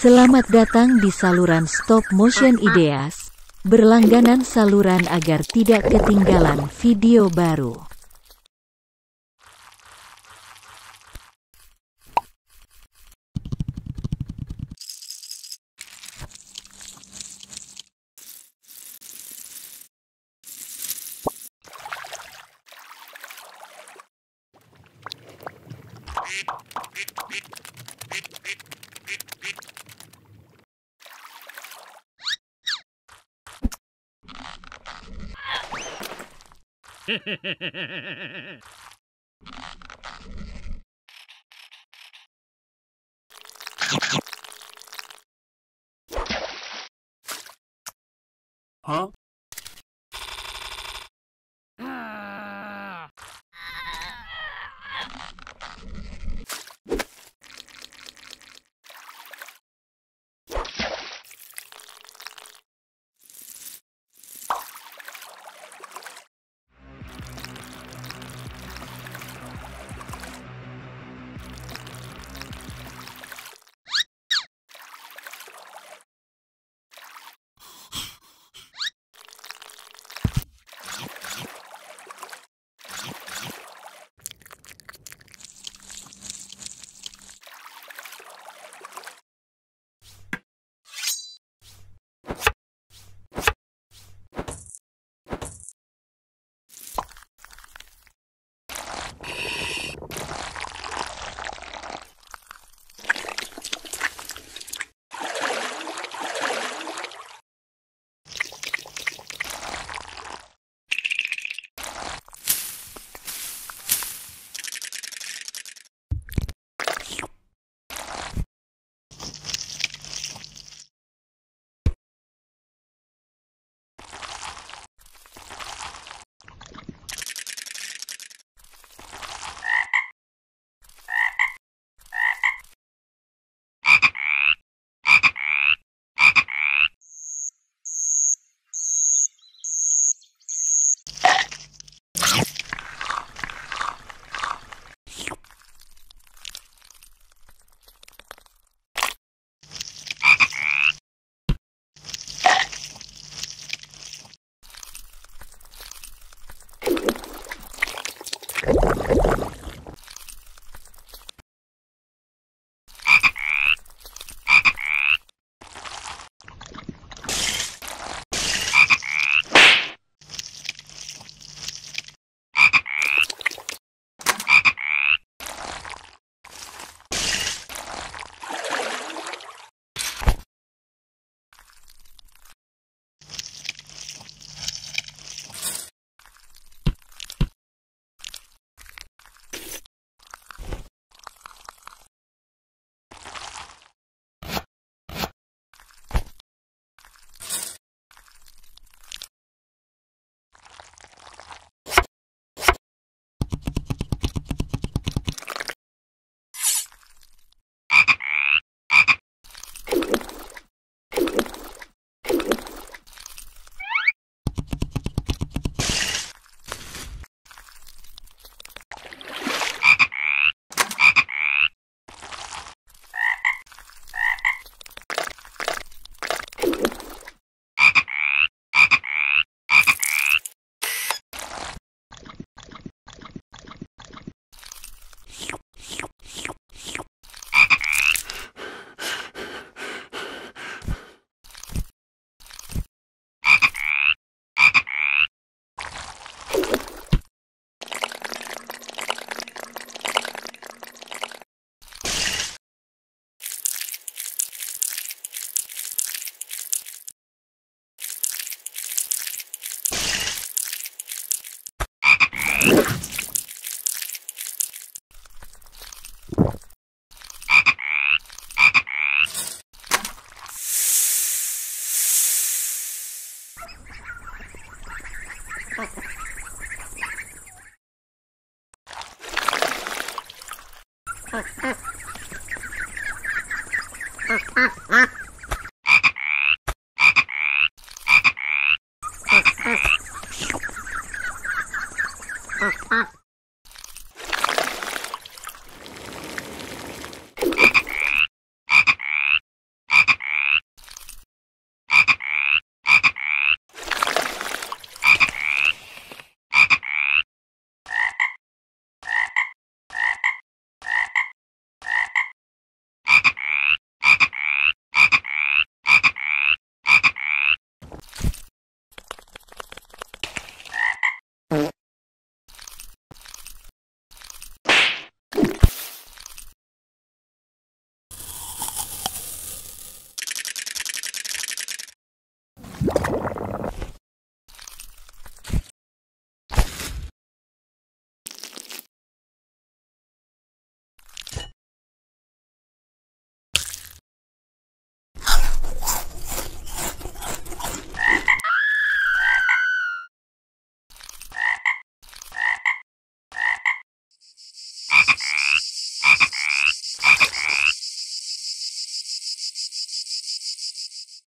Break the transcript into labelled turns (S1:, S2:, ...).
S1: Selamat datang di saluran Stop Motion Ideas. Berlangganan saluran agar tidak ketinggalan video baru.
S2: huh?
S3: Ah, ah, ah. 啊啊